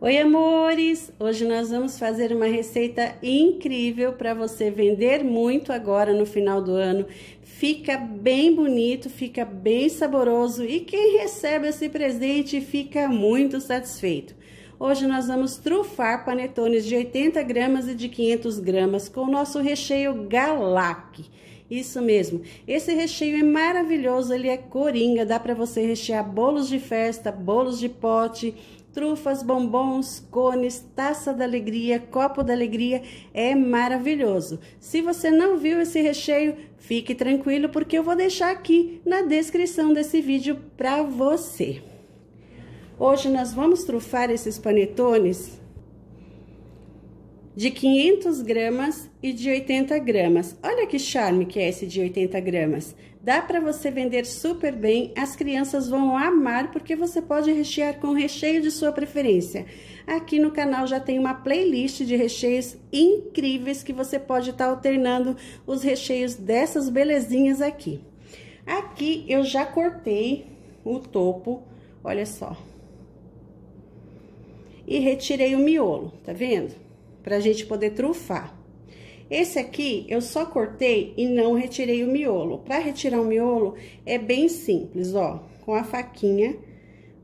Oi, amores! Hoje nós vamos fazer uma receita incrível para você vender muito agora no final do ano. Fica bem bonito, fica bem saboroso e quem recebe esse presente fica muito satisfeito. Hoje nós vamos trufar panetones de 80 gramas e de 500 gramas com o nosso recheio Galac. Isso mesmo. Esse recheio é maravilhoso, ele é coringa, dá para você rechear bolos de festa, bolos de pote trufas, bombons, cones, taça da alegria, copo da alegria, é maravilhoso. Se você não viu esse recheio, fique tranquilo porque eu vou deixar aqui na descrição desse vídeo para você. Hoje nós vamos trufar esses panetones de 500 gramas e de 80 gramas. Olha que charme que é esse de 80 gramas. Dá para você vender super bem, as crianças vão amar porque você pode rechear com o recheio de sua preferência. Aqui no canal já tem uma playlist de recheios incríveis que você pode estar tá alternando os recheios dessas belezinhas aqui. Aqui eu já cortei o topo, olha só. E retirei o miolo, tá vendo? Pra gente poder trufar. Esse aqui eu só cortei e não retirei o miolo. Para retirar o miolo é bem simples, ó. Com a faquinha,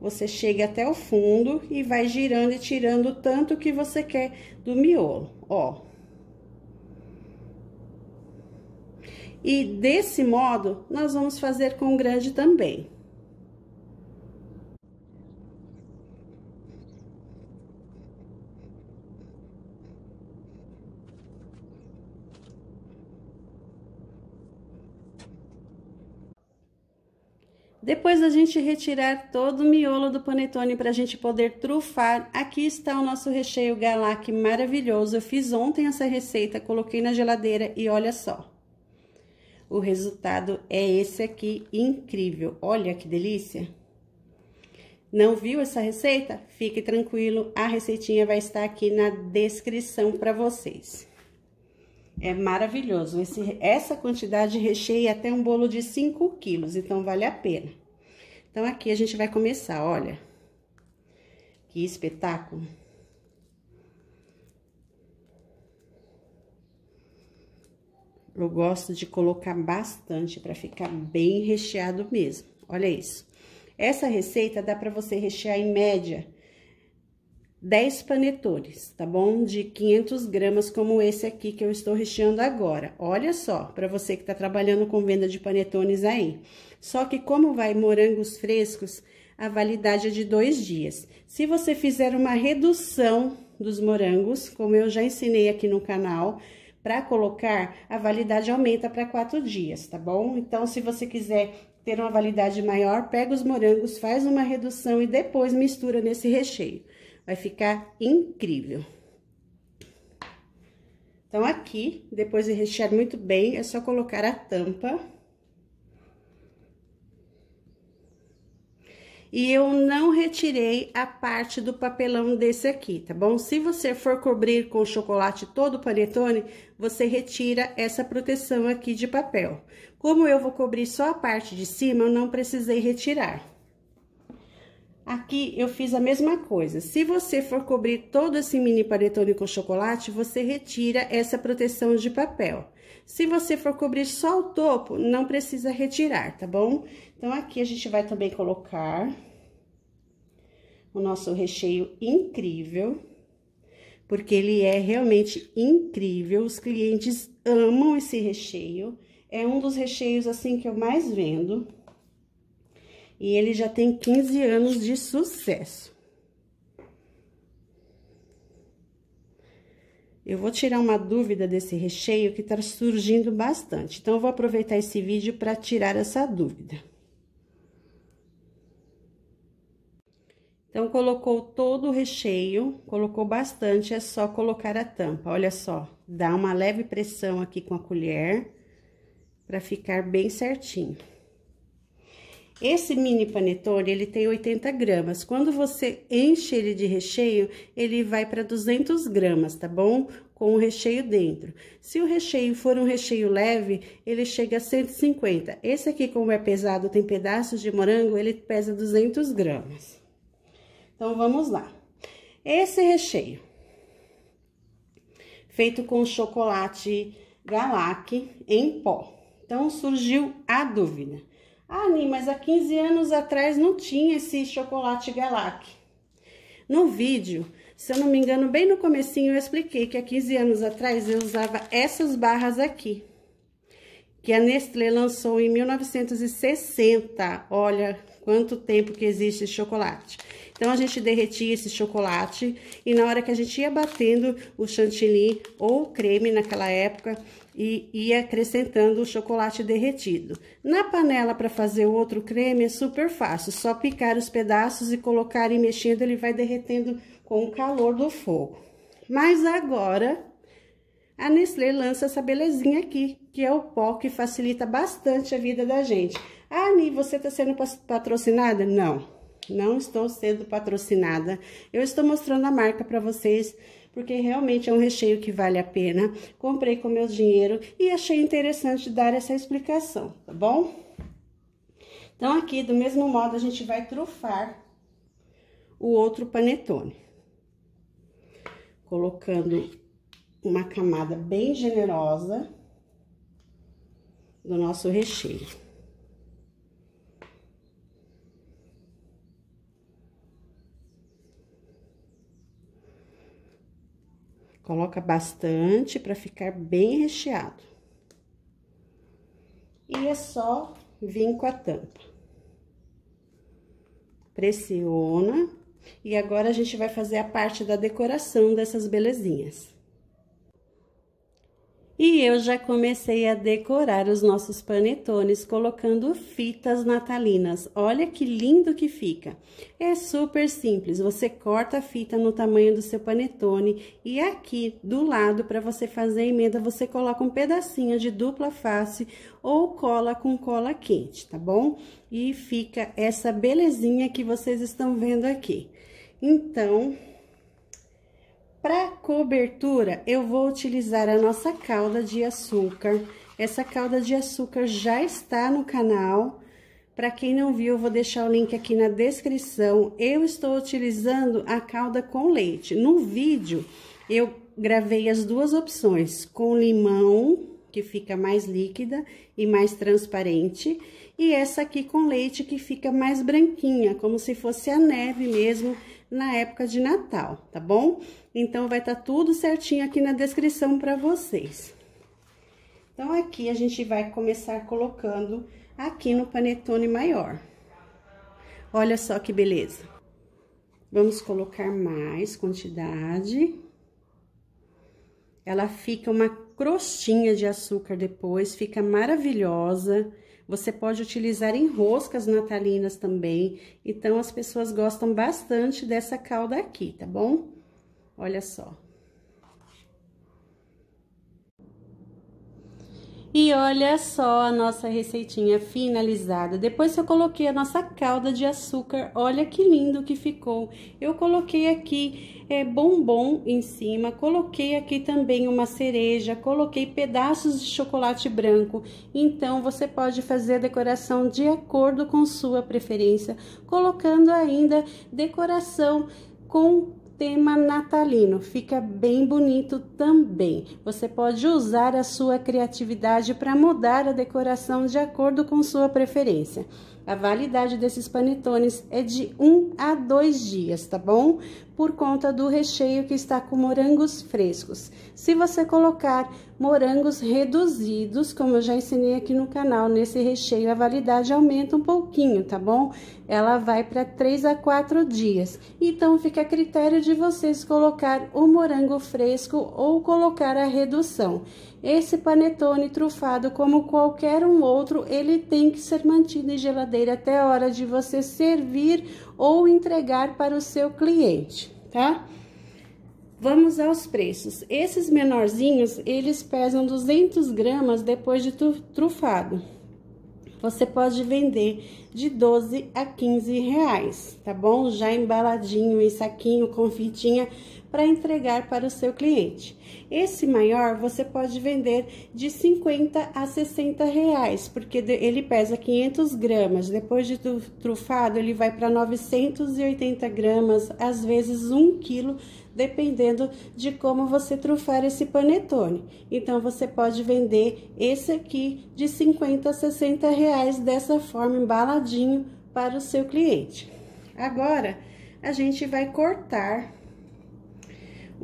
você chega até o fundo e vai girando e tirando o tanto que você quer do miolo, ó. E desse modo, nós vamos fazer com o grande também. Depois da gente retirar todo o miolo do panetone para a gente poder trufar, aqui está o nosso recheio galac maravilhoso. Eu fiz ontem essa receita, coloquei na geladeira e olha só. O resultado é esse aqui, incrível. Olha que delícia! Não viu essa receita? Fique tranquilo, a receitinha vai estar aqui na descrição para vocês. É maravilhoso. Esse, essa quantidade de recheio até um bolo de 5 quilos, então vale a pena. Então, aqui a gente vai começar, olha. Que espetáculo. Eu gosto de colocar bastante para ficar bem recheado mesmo. Olha isso. Essa receita dá para você rechear em média 10 panetones, tá bom? De 500 gramas, como esse aqui que eu estou recheando agora. Olha só, para você que tá trabalhando com venda de panetones aí. Só que como vai morangos frescos, a validade é de dois dias. Se você fizer uma redução dos morangos, como eu já ensinei aqui no canal, para colocar, a validade aumenta para quatro dias, tá bom? Então, se você quiser ter uma validade maior, pega os morangos, faz uma redução e depois mistura nesse recheio. Vai ficar incrível. Então, aqui, depois de rechear muito bem, é só colocar a tampa. E eu não retirei a parte do papelão desse aqui, tá bom? Se você for cobrir com chocolate todo o panetone, você retira essa proteção aqui de papel. Como eu vou cobrir só a parte de cima, eu não precisei retirar. Aqui eu fiz a mesma coisa. Se você for cobrir todo esse mini panetone com chocolate, você retira essa proteção de papel. Se você for cobrir só o topo, não precisa retirar, tá bom? Então, aqui a gente vai também colocar o nosso recheio incrível, porque ele é realmente incrível. Os clientes amam esse recheio. É um dos recheios, assim, que eu mais vendo. E ele já tem 15 anos de sucesso. Eu vou tirar uma dúvida desse recheio que está surgindo bastante. Então, eu vou aproveitar esse vídeo para tirar essa dúvida. Então, colocou todo o recheio, colocou bastante, é só colocar a tampa. Olha só, dá uma leve pressão aqui com a colher para ficar bem certinho. Esse mini panetone, ele tem 80 gramas. Quando você enche ele de recheio, ele vai para 200 gramas, tá bom? Com o recheio dentro. Se o recheio for um recheio leve, ele chega a 150. Esse aqui, como é pesado, tem pedaços de morango, ele pesa 200 gramas. Então, vamos lá. Esse recheio, feito com chocolate galac em pó. Então, surgiu a dúvida. Ah, Ni, mas há 15 anos atrás não tinha esse chocolate Galac. No vídeo, se eu não me engano, bem no comecinho eu expliquei que há 15 anos atrás eu usava essas barras aqui. Que a Nestlé lançou em 1960. Olha quanto tempo que existe esse chocolate. Então, a gente derretia esse chocolate e na hora que a gente ia batendo o chantilly ou o creme naquela época, e ia acrescentando o chocolate derretido. Na panela para fazer o outro creme é super fácil, só picar os pedaços e colocar e mexendo ele vai derretendo com o calor do fogo. Mas agora a Nestlé lança essa belezinha aqui, que é o pó que facilita bastante a vida da gente. Ah, Ni você está sendo patrocinada? Não. Não estou sendo patrocinada. Eu estou mostrando a marca para vocês porque realmente é um recheio que vale a pena. Comprei com meu dinheiro e achei interessante dar essa explicação, tá bom? Então, aqui, do mesmo modo, a gente vai trufar o outro panetone. Colocando uma camada bem generosa do nosso recheio. Coloca bastante para ficar bem recheado. E é só vir com a tampa. Pressiona. E agora a gente vai fazer a parte da decoração dessas belezinhas. E eu já comecei a decorar os nossos panetones colocando fitas natalinas. Olha que lindo que fica. É super simples, você corta a fita no tamanho do seu panetone e aqui do lado para você fazer a emenda, você coloca um pedacinho de dupla face ou cola com cola quente, tá bom? E fica essa belezinha que vocês estão vendo aqui. Então, para cobertura, eu vou utilizar a nossa calda de açúcar. Essa calda de açúcar já está no canal. Para quem não viu, eu vou deixar o link aqui na descrição. Eu estou utilizando a calda com leite. No vídeo, eu gravei as duas opções, com limão que fica mais líquida e mais transparente, e essa aqui com leite que fica mais branquinha, como se fosse a neve mesmo na época de Natal, tá bom? Então, vai estar tá tudo certinho aqui na descrição para vocês. Então, aqui a gente vai começar colocando aqui no panetone maior. Olha só que beleza. Vamos colocar mais quantidade. Ela fica uma crostinha de açúcar depois, fica maravilhosa. Você pode utilizar em roscas natalinas também, então as pessoas gostam bastante dessa calda aqui, tá bom? Olha só. E olha só a nossa receitinha finalizada. Depois que eu coloquei a nossa calda de açúcar, olha que lindo que ficou. Eu coloquei aqui é, bombom em cima, coloquei aqui também uma cereja, coloquei pedaços de chocolate branco. Então, você pode fazer a decoração de acordo com sua preferência, colocando ainda decoração com tema natalino, fica bem bonito também. Você pode usar a sua criatividade para mudar a decoração de acordo com sua preferência. A validade desses panetones é de 1 um a 2 dias, tá bom? Por conta do recheio que está com morangos frescos. Se você colocar morangos reduzidos, como eu já ensinei aqui no canal, nesse recheio a validade aumenta um pouquinho, tá bom? Ela vai para 3 a 4 dias. Então fica a critério de vocês colocar o morango fresco ou colocar a redução. Esse panetone trufado, como qualquer um outro, ele tem que ser mantido em geladeira até a hora de você servir ou entregar para o seu cliente, tá? Vamos aos preços. Esses menorzinhos, eles pesam 200 gramas depois de trufado. Você pode vender de 12 a 15 reais, tá bom? Já embaladinho em saquinho, com fitinha, para entregar para o seu cliente. Esse maior você pode vender de 50 a 60 reais, porque ele pesa 500 gramas. Depois de trufado, ele vai para 980 gramas, às vezes 1 quilo, dependendo de como você trufar esse panetone. Então, você pode vender esse aqui de 50 a 60 reais dessa forma, embaladinho para o seu cliente. Agora, a gente vai cortar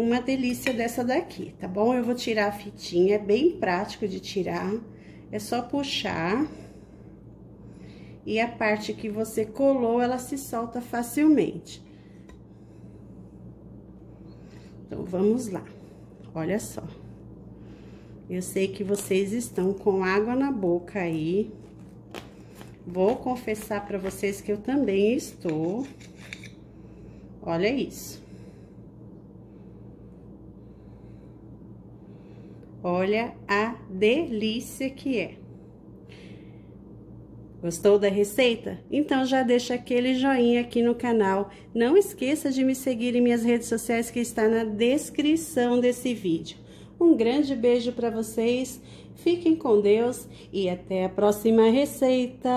uma delícia dessa daqui, tá bom? Eu vou tirar a fitinha, é bem prático de tirar, é só puxar. E a parte que você colou, ela se solta facilmente. Então, vamos lá. Olha só. Eu sei que vocês estão com água na boca aí. Vou confessar para vocês que eu também estou. Olha isso. Olha a delícia que é. Gostou da receita? Então já deixa aquele joinha aqui no canal. Não esqueça de me seguir em minhas redes sociais que está na descrição desse vídeo. Um grande beijo para vocês, fiquem com Deus e até a próxima receita!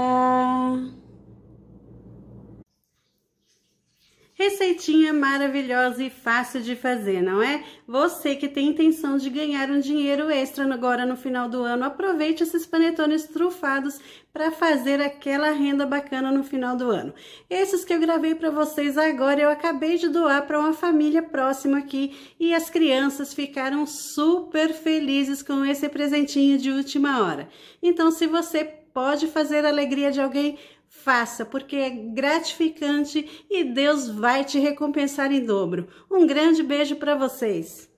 Receitinha maravilhosa e fácil de fazer, não é? Você que tem intenção de ganhar um dinheiro extra agora no final do ano, aproveite esses panetones trufados para fazer aquela renda bacana no final do ano. Esses que eu gravei para vocês agora eu acabei de doar para uma família próxima aqui e as crianças ficaram super felizes com esse presentinho de última hora. Então, se você pode fazer a alegria de alguém, Faça, porque é gratificante e Deus vai te recompensar em dobro. Um grande beijo para vocês.